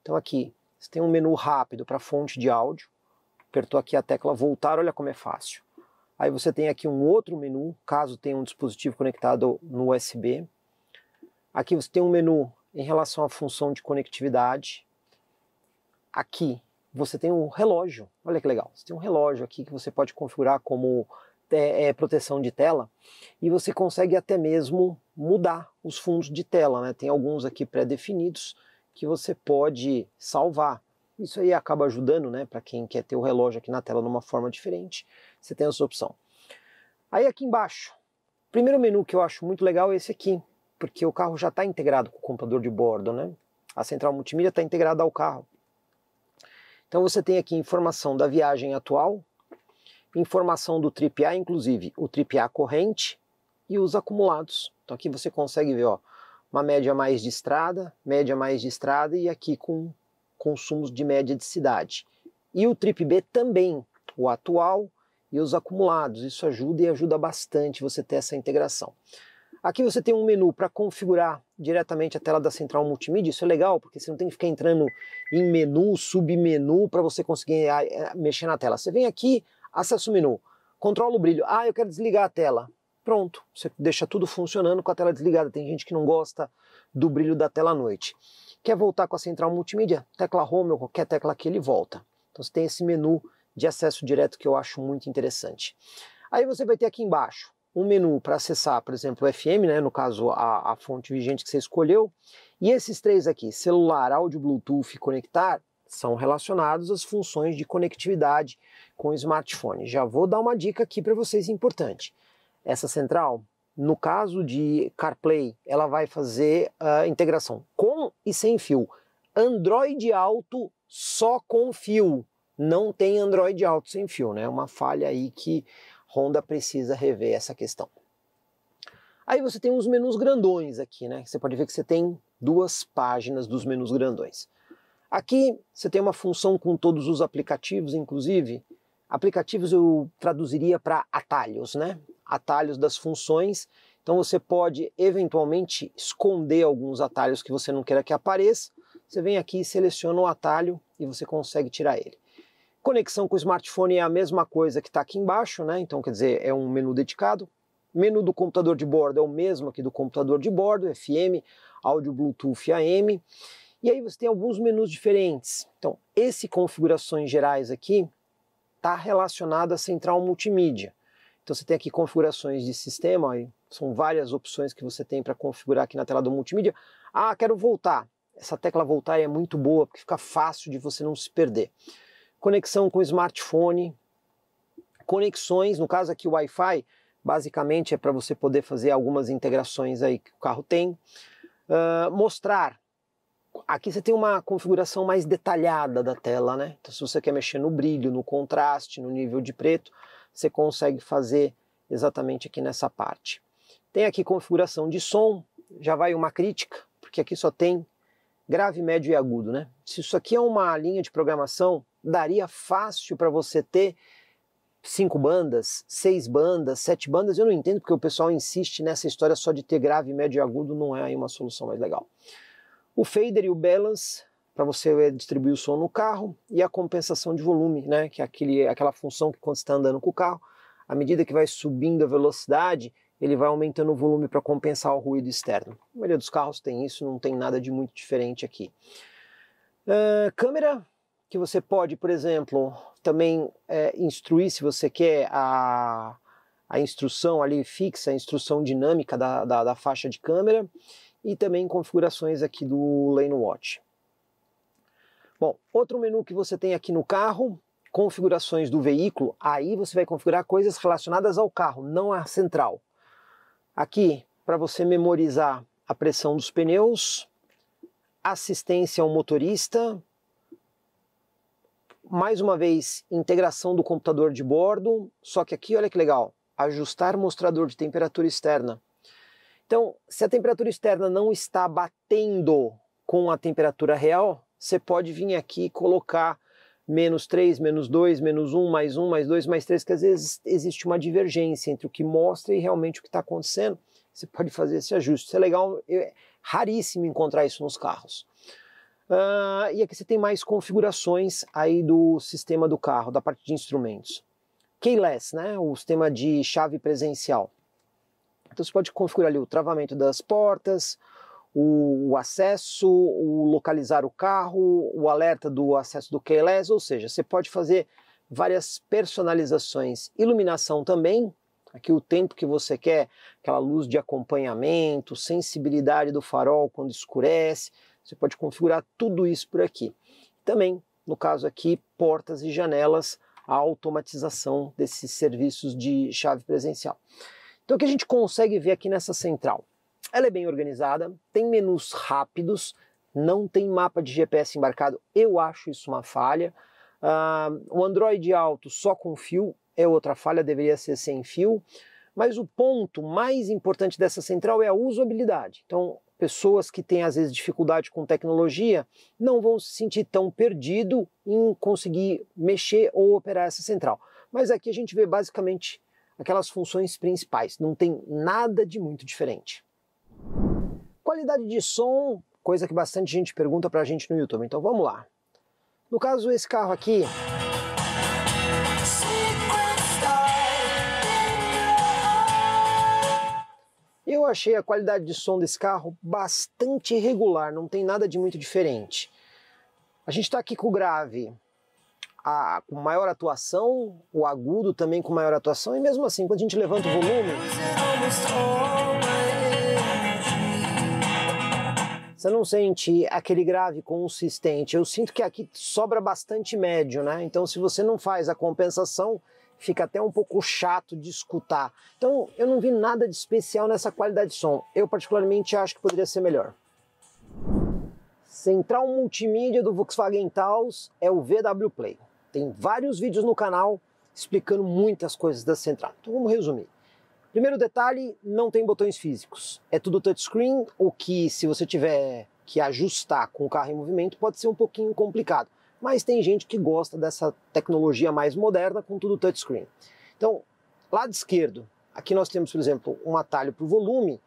Speaker 1: Então, aqui, você tem um menu rápido para fonte de áudio. Apertou aqui a tecla voltar, olha como é fácil. Aí você tem aqui um outro menu, caso tenha um dispositivo conectado no USB. Aqui você tem um menu em relação à função de conectividade. Aqui você tem um relógio, olha que legal, você tem um relógio aqui que você pode configurar como é, é, proteção de tela e você consegue até mesmo mudar os fundos de tela, né? Tem alguns aqui pré-definidos que você pode salvar. Isso aí acaba ajudando, né, para quem quer ter o relógio aqui na tela de uma forma diferente você tem essa opção. Aí aqui embaixo, o primeiro menu que eu acho muito legal é esse aqui, porque o carro já está integrado com o computador de bordo, né? A central multimídia está integrada ao carro. Então você tem aqui informação da viagem atual, informação do trip A, inclusive o trip A corrente e os acumulados. Então aqui você consegue ver ó, uma média mais de estrada, média mais de estrada e aqui com consumos de média de cidade. E o trip B também, o atual, e os acumulados. Isso ajuda e ajuda bastante você ter essa integração. Aqui você tem um menu para configurar diretamente a tela da central multimídia. Isso é legal, porque você não tem que ficar entrando em menu, submenu, para você conseguir ah, é, mexer na tela. Você vem aqui, acessa o menu, controla o brilho. Ah, eu quero desligar a tela. Pronto, você deixa tudo funcionando com a tela desligada. Tem gente que não gosta do brilho da tela à noite. Quer voltar com a central multimídia? Tecla Home ou qualquer tecla que ele volta. Então você tem esse menu de acesso direto que eu acho muito interessante. Aí você vai ter aqui embaixo um menu para acessar, por exemplo, o FM, né, no caso a, a fonte vigente que você escolheu, e esses três aqui, celular, áudio, Bluetooth e conectar, são relacionados às funções de conectividade com o smartphone. Já vou dar uma dica aqui para vocês importante. Essa central, no caso de CarPlay, ela vai fazer a integração com e sem fio. Android Auto só com fio não tem Android Auto sem fio, né? É uma falha aí que Honda precisa rever essa questão. Aí você tem os menus grandões aqui, né? Você pode ver que você tem duas páginas dos menus grandões. Aqui você tem uma função com todos os aplicativos, inclusive aplicativos eu traduziria para atalhos, né? Atalhos das funções. Então você pode eventualmente esconder alguns atalhos que você não queira que apareça. Você vem aqui, seleciona o atalho e você consegue tirar ele. Conexão com o smartphone é a mesma coisa que está aqui embaixo, né? Então, quer dizer, é um menu dedicado. Menu do computador de bordo é o mesmo aqui do computador de bordo, FM, áudio Bluetooth AM. E aí você tem alguns menus diferentes. Então, esse configurações gerais aqui está relacionado à central multimídia. Então você tem aqui configurações de sistema, são várias opções que você tem para configurar aqui na tela do multimídia. Ah, quero voltar. Essa tecla voltar é muito boa porque fica fácil de você não se perder conexão com smartphone, conexões, no caso aqui o Wi-Fi, basicamente é para você poder fazer algumas integrações aí que o carro tem. Uh, mostrar. Aqui você tem uma configuração mais detalhada da tela, né? Então, se você quer mexer no brilho, no contraste, no nível de preto, você consegue fazer exatamente aqui nessa parte. Tem aqui configuração de som, já vai uma crítica, porque aqui só tem grave, médio e agudo, né? Se isso aqui é uma linha de programação daria fácil para você ter cinco bandas, seis bandas, sete bandas. Eu não entendo porque o pessoal insiste nessa história só de ter grave, médio e agudo, não é aí uma solução mais legal. O fader e o balance para você eh, distribuir o som no carro e a compensação de volume, né, que é aquele, aquela função que quando você está andando com o carro, à medida que vai subindo a velocidade, ele vai aumentando o volume para compensar o ruído externo. A maioria dos carros tem isso, não tem nada de muito diferente aqui. Uh, câmera, que você pode, por exemplo, também é, instruir, se você quer, a, a instrução ali fixa, a instrução dinâmica da, da, da faixa de câmera e também configurações aqui do Lane Watch. Bom, outro menu que você tem aqui no carro, configurações do veículo, aí você vai configurar coisas relacionadas ao carro, não à central. Aqui, para você memorizar a pressão dos pneus, assistência ao motorista, mais uma vez, integração do computador de bordo, só que aqui olha que legal, ajustar mostrador de temperatura externa. Então, se a temperatura externa não está batendo com a temperatura real, você pode vir aqui e colocar menos 3, menos 2, menos 1, mais 1, mais 2, mais 3, que às vezes existe uma divergência entre o que mostra e realmente o que está acontecendo. Você pode fazer esse ajuste. Isso é legal, é raríssimo encontrar isso nos carros. Uh, e aqui você tem mais configurações aí do sistema do carro, da parte de instrumentos. Keyless, né? O sistema de chave presencial. Então você pode configurar ali o travamento das portas, o, o acesso, o localizar o carro, o alerta do acesso do keyless, ou seja, você pode fazer várias personalizações. Iluminação também, aqui o tempo que você quer, aquela luz de acompanhamento, sensibilidade do farol quando escurece. Você pode configurar tudo isso por aqui. Também, no caso aqui, portas e janelas, a automatização desses serviços de chave presencial. Então, o que a gente consegue ver aqui nessa central? Ela é bem organizada, tem menus rápidos, não tem mapa de GPS embarcado. Eu acho isso uma falha. Uh, o Android alto só com fio é outra falha, deveria ser sem fio. Mas o ponto mais importante dessa central é a usabilidade. Então, pessoas que têm às vezes dificuldade com tecnologia não vão se sentir tão perdido em conseguir mexer ou operar essa central. Mas aqui a gente vê basicamente aquelas funções principais, não tem nada de muito diferente. Qualidade de som, coisa que bastante gente pergunta para a gente no YouTube, então vamos lá. No caso, esse carro aqui, Eu achei a qualidade de som desse carro bastante regular, não tem nada de muito diferente. A gente está aqui com o grave a, com maior atuação, o agudo também com maior atuação, e mesmo assim, quando a gente levanta o volume. Você não sente aquele grave consistente. Eu sinto que aqui sobra bastante médio, né? Então, se você não faz a compensação, fica até um pouco chato de escutar. Então, eu não vi nada de especial nessa qualidade de som. Eu, particularmente, acho que poderia ser melhor. Central multimídia do Volkswagen Taos é o VW Play. Tem vários vídeos no canal explicando muitas coisas da central. Então, vamos resumir. Primeiro detalhe, não tem botões físicos. É tudo touchscreen, o que se você tiver que ajustar com o carro em movimento pode ser um pouquinho complicado mas tem gente que gosta dessa tecnologia mais moderna com tudo touchscreen. Então, lado esquerdo, aqui nós temos, por exemplo, um atalho para o volume,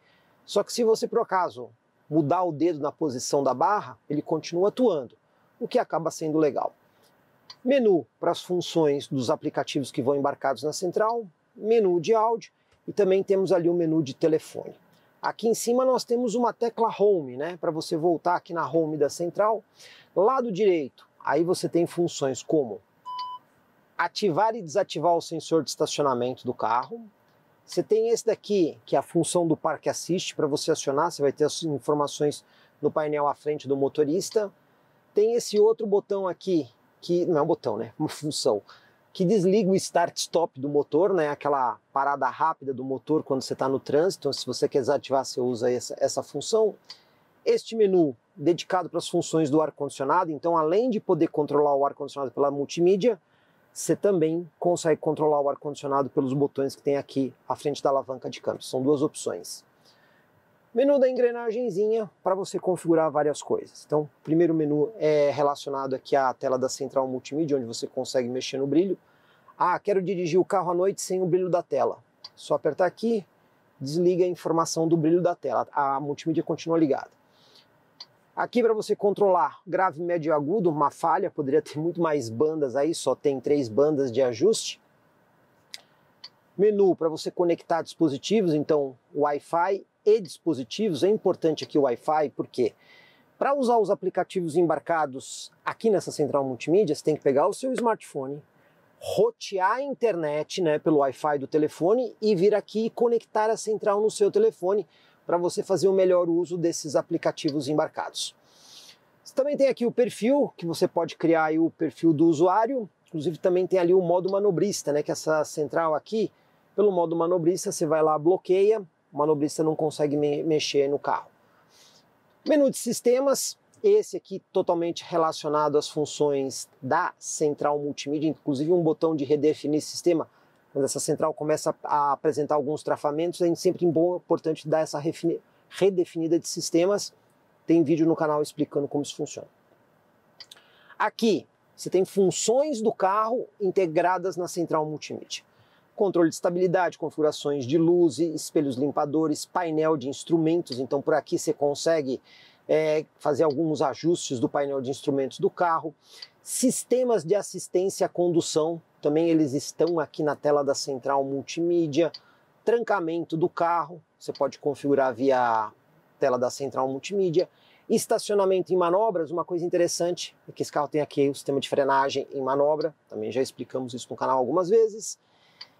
Speaker 1: só que se você, por acaso, mudar o dedo na posição da barra, ele continua atuando, o que acaba sendo legal. Menu para as funções dos aplicativos que vão embarcados na central, menu de áudio e também temos ali o um menu de telefone. Aqui em cima nós temos uma tecla Home, né, para você voltar aqui na Home da central. Lado direito, Aí você tem funções como ativar e desativar o sensor de estacionamento do carro. Você tem esse daqui, que é a função do Parque Assist, para você acionar, você vai ter as informações no painel à frente do motorista. Tem esse outro botão aqui, que não é um botão, né? Uma função que desliga o start-stop do motor, né? Aquela parada rápida do motor quando você está no trânsito. Então, se você quer desativar, você usa essa, essa função. Este menu dedicado para as funções do ar-condicionado, então além de poder controlar o ar-condicionado pela multimídia, você também consegue controlar o ar-condicionado pelos botões que tem aqui à frente da alavanca de câmbio. São duas opções. Menu da engrenagemzinha para você configurar várias coisas. Então, o primeiro menu é relacionado aqui à tela da central multimídia, onde você consegue mexer no brilho. Ah, quero dirigir o carro à noite sem o brilho da tela. Só apertar aqui, desliga a informação do brilho da tela. A multimídia continua ligada. Aqui para você controlar grave, médio e agudo, uma falha, poderia ter muito mais bandas aí, só tem três bandas de ajuste. Menu para você conectar dispositivos, então Wi-Fi e dispositivos, é importante aqui o Wi-Fi, porque para usar os aplicativos embarcados aqui nessa central multimídia, você tem que pegar o seu smartphone, rotear a internet né, pelo Wi-Fi do telefone e vir aqui e conectar a central no seu telefone para você fazer o melhor uso desses aplicativos embarcados. Você também tem aqui o perfil, que você pode criar o perfil do usuário, inclusive também tem ali o modo manobrista, né, que é essa central aqui, pelo modo manobrista, você vai lá, bloqueia, o manobrista não consegue me mexer no carro. Menu de sistemas, esse aqui totalmente relacionado às funções da central multimídia, inclusive um botão de redefinir sistema quando essa central começa a apresentar alguns trafamentos, é sempre bom, importante dar essa redefinida de sistemas. Tem vídeo no canal explicando como isso funciona. Aqui, você tem funções do carro integradas na central multimídia. Controle de estabilidade, configurações de luz, espelhos limpadores, painel de instrumentos. Então, por aqui você consegue é, fazer alguns ajustes do painel de instrumentos do carro. Sistemas de assistência à condução. Também eles estão aqui na tela da central multimídia. Trancamento do carro, você pode configurar via tela da central multimídia. Estacionamento em manobras, uma coisa interessante é que esse carro tem aqui o sistema de frenagem em manobra, também já explicamos isso no canal algumas vezes.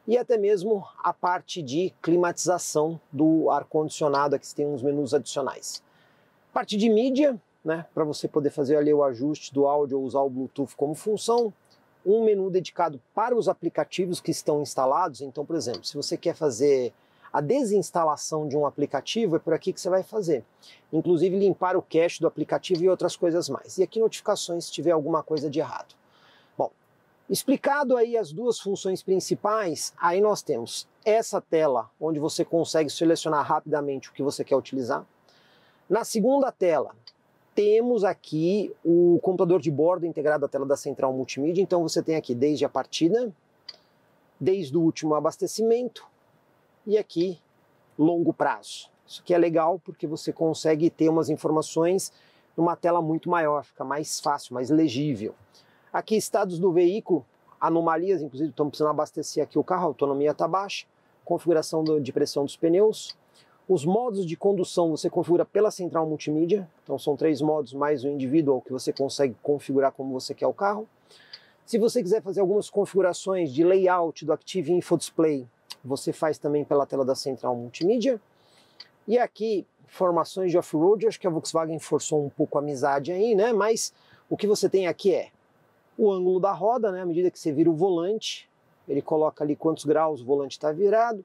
Speaker 1: E até mesmo a parte de climatização do ar-condicionado, aqui você tem uns menus adicionais. Parte de mídia, né, para você poder fazer ali o ajuste do áudio ou usar o Bluetooth como função um menu dedicado para os aplicativos que estão instalados. Então, por exemplo, se você quer fazer a desinstalação de um aplicativo, é por aqui que você vai fazer. Inclusive limpar o cache do aplicativo e outras coisas mais. E aqui notificações se tiver alguma coisa de errado. Bom, explicado aí as duas funções principais, aí nós temos essa tela onde você consegue selecionar rapidamente o que você quer utilizar. Na segunda tela, temos aqui o computador de bordo integrado à tela da central multimídia. Então você tem aqui desde a partida, desde o último abastecimento e aqui longo prazo. Isso aqui é legal porque você consegue ter umas informações numa tela muito maior, fica mais fácil, mais legível. Aqui estados do veículo, anomalias, inclusive estamos precisando abastecer aqui o carro, a autonomia está baixa, configuração de pressão dos pneus, os modos de condução você configura pela central multimídia, então são três modos mais o individual que você consegue configurar como você quer o carro. Se você quiser fazer algumas configurações de layout do Active Info Display, você faz também pela tela da central multimídia. E aqui, formações de off-road, acho que a Volkswagen forçou um pouco a amizade aí, né? Mas o que você tem aqui é o ângulo da roda, né? À medida que você vira o volante, ele coloca ali quantos graus o volante está virado,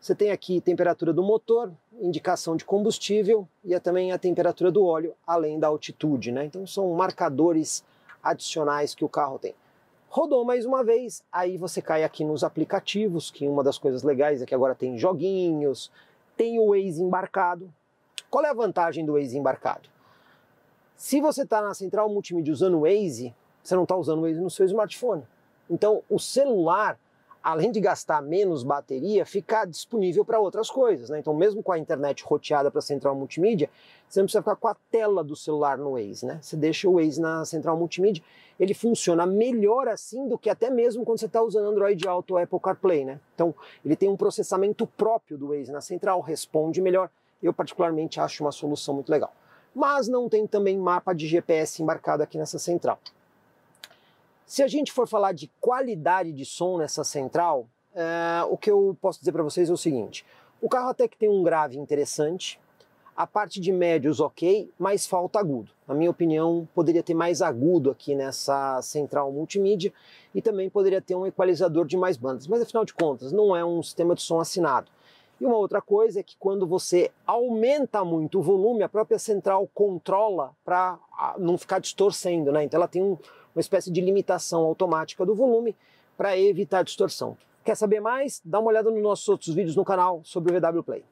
Speaker 1: você tem aqui temperatura do motor, indicação de combustível e é também a temperatura do óleo, além da altitude, né? Então são marcadores adicionais que o carro tem. Rodou mais uma vez, aí você cai aqui nos aplicativos, que uma das coisas legais é que agora tem joguinhos, tem o Waze embarcado. Qual é a vantagem do Waze embarcado? Se você está na central multimídia usando o Waze, você não está usando o Waze no seu smartphone. Então o celular além de gastar menos bateria, ficar disponível para outras coisas. Né? Então, mesmo com a internet roteada para a central multimídia, você não precisa ficar com a tela do celular no Waze. Né? Você deixa o Waze na central multimídia, ele funciona melhor assim do que até mesmo quando você está usando Android Auto ou Apple CarPlay. Né? Então, ele tem um processamento próprio do Waze na central, responde melhor. Eu, particularmente, acho uma solução muito legal. Mas não tem também mapa de GPS embarcado aqui nessa central. Se a gente for falar de qualidade de som nessa central, é, o que eu posso dizer para vocês é o seguinte: o carro até que tem um grave interessante, a parte de médios ok, mas falta agudo. Na minha opinião, poderia ter mais agudo aqui nessa central multimídia e também poderia ter um equalizador de mais bandas. Mas afinal de contas, não é um sistema de som assinado. E uma outra coisa é que quando você aumenta muito o volume, a própria central controla para ah, não ficar distorcendo, né? Então ela tem um, uma espécie de limitação automática do volume para evitar distorção. Quer saber mais? Dá uma olhada nos nossos outros vídeos no canal sobre o VW Play.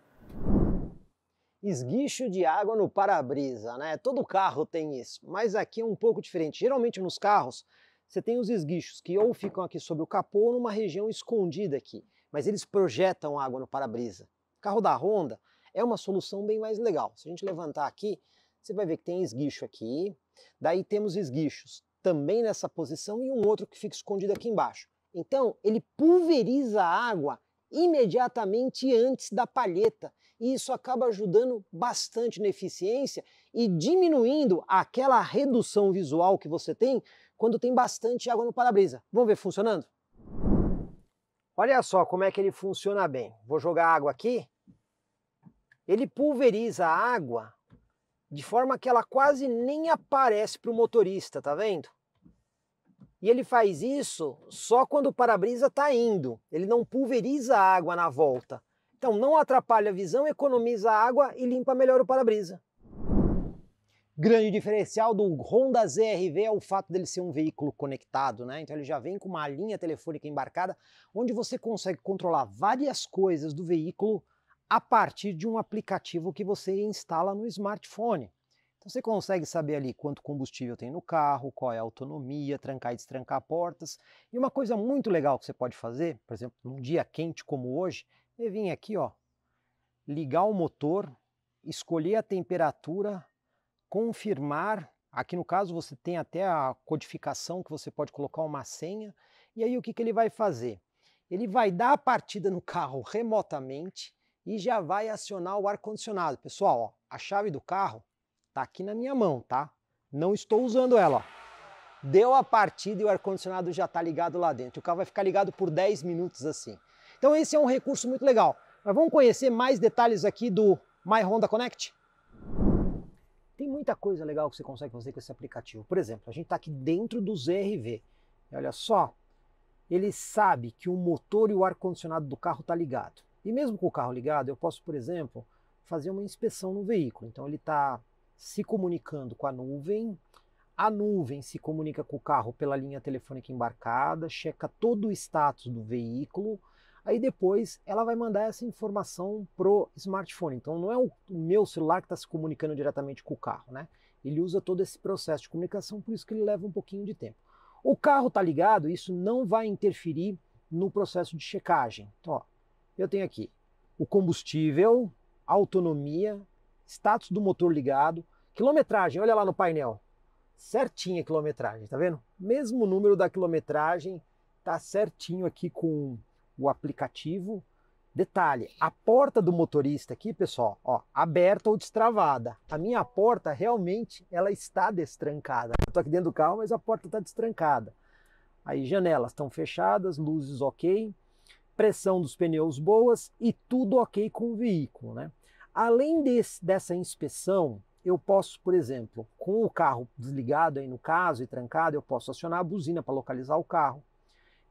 Speaker 1: Esguicho de água no para-brisa, né? Todo carro tem isso, mas aqui é um pouco diferente. Geralmente nos carros você tem os esguichos que ou ficam aqui sobre o capô ou numa região escondida aqui, mas eles projetam água no para-brisa. Carro da Honda é uma solução bem mais legal. Se a gente levantar aqui, você vai ver que tem esguicho aqui, daí temos esguichos também nessa posição e um outro que fica escondido aqui embaixo. Então, ele pulveriza a água imediatamente antes da palheta, e isso acaba ajudando bastante na eficiência e diminuindo aquela redução visual que você tem quando tem bastante água no para-brisa. Vamos ver funcionando? Olha só como é que ele funciona bem. Vou jogar água aqui. Ele pulveriza a água de forma que ela quase nem aparece para o motorista, tá vendo? E ele faz isso só quando o para-brisa está indo, ele não pulveriza a água na volta. Então não atrapalha a visão, economiza a água e limpa melhor o para-brisa. Grande diferencial do Honda ZRV é o fato dele ser um veículo conectado, né? Então ele já vem com uma linha telefônica embarcada, onde você consegue controlar várias coisas do veículo a partir de um aplicativo que você instala no smartphone. Você consegue saber ali quanto combustível tem no carro, qual é a autonomia, trancar e destrancar portas. E uma coisa muito legal que você pode fazer, por exemplo, num dia quente como hoje, é vir aqui, ó, ligar o motor, escolher a temperatura, confirmar. Aqui no caso você tem até a codificação que você pode colocar uma senha. E aí o que, que ele vai fazer? Ele vai dar a partida no carro remotamente e já vai acionar o ar-condicionado. Pessoal, ó, a chave do carro Tá aqui na minha mão, tá? Não estou usando ela, Deu a partida e o ar-condicionado já está ligado lá dentro. O carro vai ficar ligado por 10 minutos assim. Então esse é um recurso muito legal. Mas vamos conhecer mais detalhes aqui do My Honda Connect? Tem muita coisa legal que você consegue fazer com esse aplicativo. Por exemplo, a gente está aqui dentro do ZRV. E olha só, ele sabe que o motor e o ar-condicionado do carro tá ligado. E mesmo com o carro ligado, eu posso, por exemplo, fazer uma inspeção no veículo. Então ele está se comunicando com a nuvem, a nuvem se comunica com o carro pela linha telefônica embarcada, checa todo o status do veículo, aí depois ela vai mandar essa informação pro smartphone. Então não é o meu celular que está se comunicando diretamente com o carro, né? Ele usa todo esse processo de comunicação, por isso que ele leva um pouquinho de tempo. O carro está ligado, isso não vai interferir no processo de checagem. Então, ó, eu tenho aqui o combustível, autonomia status do motor ligado, quilometragem, olha lá no painel, certinha a quilometragem, tá vendo? Mesmo número da quilometragem, tá certinho aqui com o aplicativo. Detalhe, a porta do motorista aqui, pessoal, ó, aberta ou destravada. A minha porta realmente ela está destrancada. Eu tô aqui dentro do carro, mas a porta está destrancada. Aí janelas estão fechadas, luzes ok, pressão dos pneus boas e tudo ok com o veículo, né? Além desse, dessa inspeção, eu posso, por exemplo, com o carro desligado aí no caso e trancado, eu posso acionar a buzina para localizar o carro,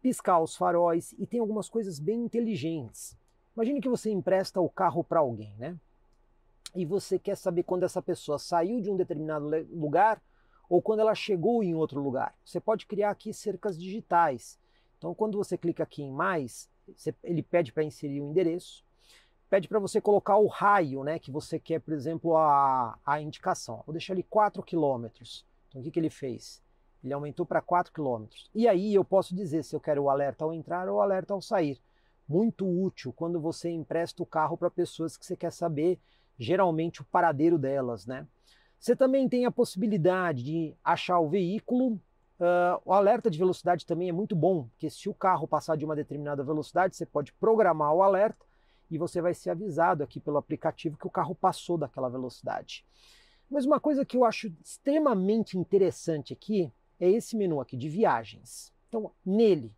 Speaker 1: piscar os faróis e tem algumas coisas bem inteligentes. Imagine que você empresta o carro para alguém, né? E você quer saber quando essa pessoa saiu de um determinado lugar ou quando ela chegou em outro lugar. Você pode criar aqui cercas digitais. Então, quando você clica aqui em mais, ele pede para inserir o endereço pede para você colocar o raio né, que você quer, por exemplo, a, a indicação. Vou deixar ali 4 km. Então o que, que ele fez? Ele aumentou para 4 km. E aí eu posso dizer se eu quero o alerta ao entrar ou o alerta ao sair. Muito útil quando você empresta o carro para pessoas que você quer saber geralmente o paradeiro delas, né? Você também tem a possibilidade de achar o veículo. Uh, o alerta de velocidade também é muito bom, porque se o carro passar de uma determinada velocidade, você pode programar o alerta e você vai ser avisado aqui pelo aplicativo que o carro passou daquela velocidade. Mas uma coisa que eu acho extremamente interessante aqui é esse menu aqui de viagens. Então, nele,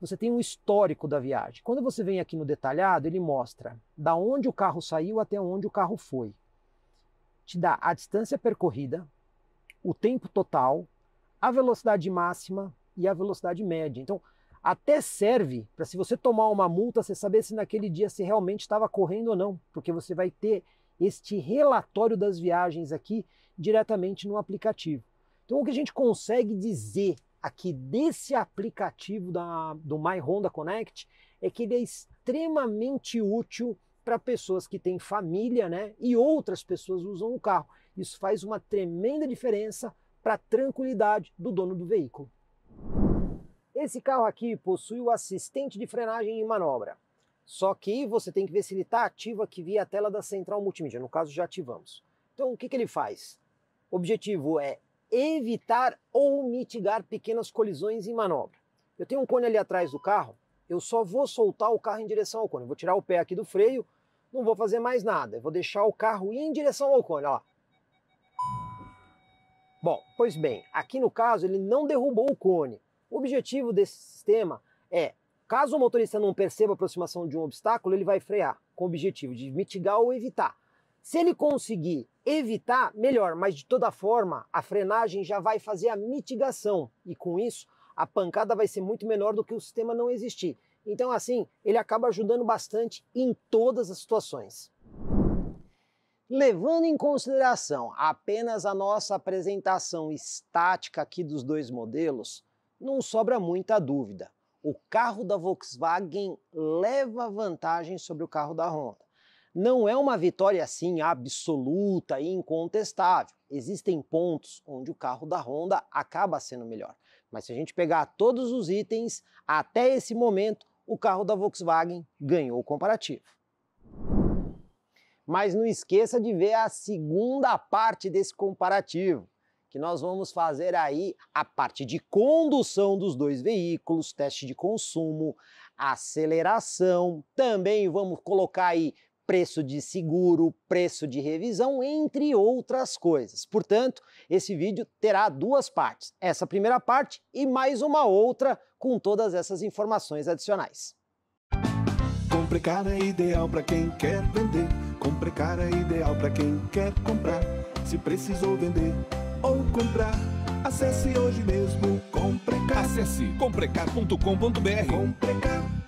Speaker 1: você tem um histórico da viagem. Quando você vem aqui no detalhado, ele mostra da onde o carro saiu até onde o carro foi. Te dá a distância percorrida, o tempo total, a velocidade máxima e a velocidade média. Então, até serve para se você tomar uma multa, você saber se naquele dia você realmente estava correndo ou não, porque você vai ter este relatório das viagens aqui diretamente no aplicativo. Então, o que a gente consegue dizer aqui desse aplicativo da, do My Honda Connect é que ele é extremamente útil para pessoas que têm família né, e outras pessoas usam o carro. Isso faz uma tremenda diferença para a tranquilidade do dono do veículo. Esse carro aqui possui o assistente de frenagem e manobra. Só que você tem que ver se ele está ativo aqui via a tela da central multimídia. No caso, já ativamos. Então, o que, que ele faz? O objetivo é evitar ou mitigar pequenas colisões em manobra. Eu tenho um cone ali atrás do carro, eu só vou soltar o carro em direção ao cone. vou tirar o pé aqui do freio, não vou fazer mais nada. Eu vou deixar o carro ir em direção ao cone, ó. Bom, pois bem, aqui no caso ele não derrubou o cone, o objetivo desse sistema é, caso o motorista não perceba a aproximação de um obstáculo, ele vai frear, com o objetivo de mitigar ou evitar. Se ele conseguir evitar, melhor, mas de toda forma, a frenagem já vai fazer a mitigação e com isso a pancada vai ser muito menor do que o sistema não existir. Então, assim, ele acaba ajudando bastante em todas as situações. Levando em consideração apenas a nossa apresentação estática aqui dos dois modelos, não sobra muita dúvida. O carro da Volkswagen leva vantagem sobre o carro da Honda. Não é uma vitória assim absoluta e incontestável. Existem pontos onde o carro da Honda acaba sendo melhor. Mas se a gente pegar todos os itens, até esse momento, o carro da Volkswagen ganhou o comparativo. Mas não esqueça de ver a segunda parte desse comparativo que nós vamos fazer aí a parte de condução dos dois veículos, teste de consumo, aceleração, também vamos colocar aí preço de seguro, preço de revisão, entre outras coisas. Portanto, esse vídeo terá duas partes: essa primeira parte e mais uma outra com todas essas informações adicionais. Comprecar é ideal para quem quer vender. Comprecar é ideal para quem quer comprar. Se precisou vender, ou comprar. Acesse hoje mesmo Comprecar. Acesse comprecar.com.br. Comprecar.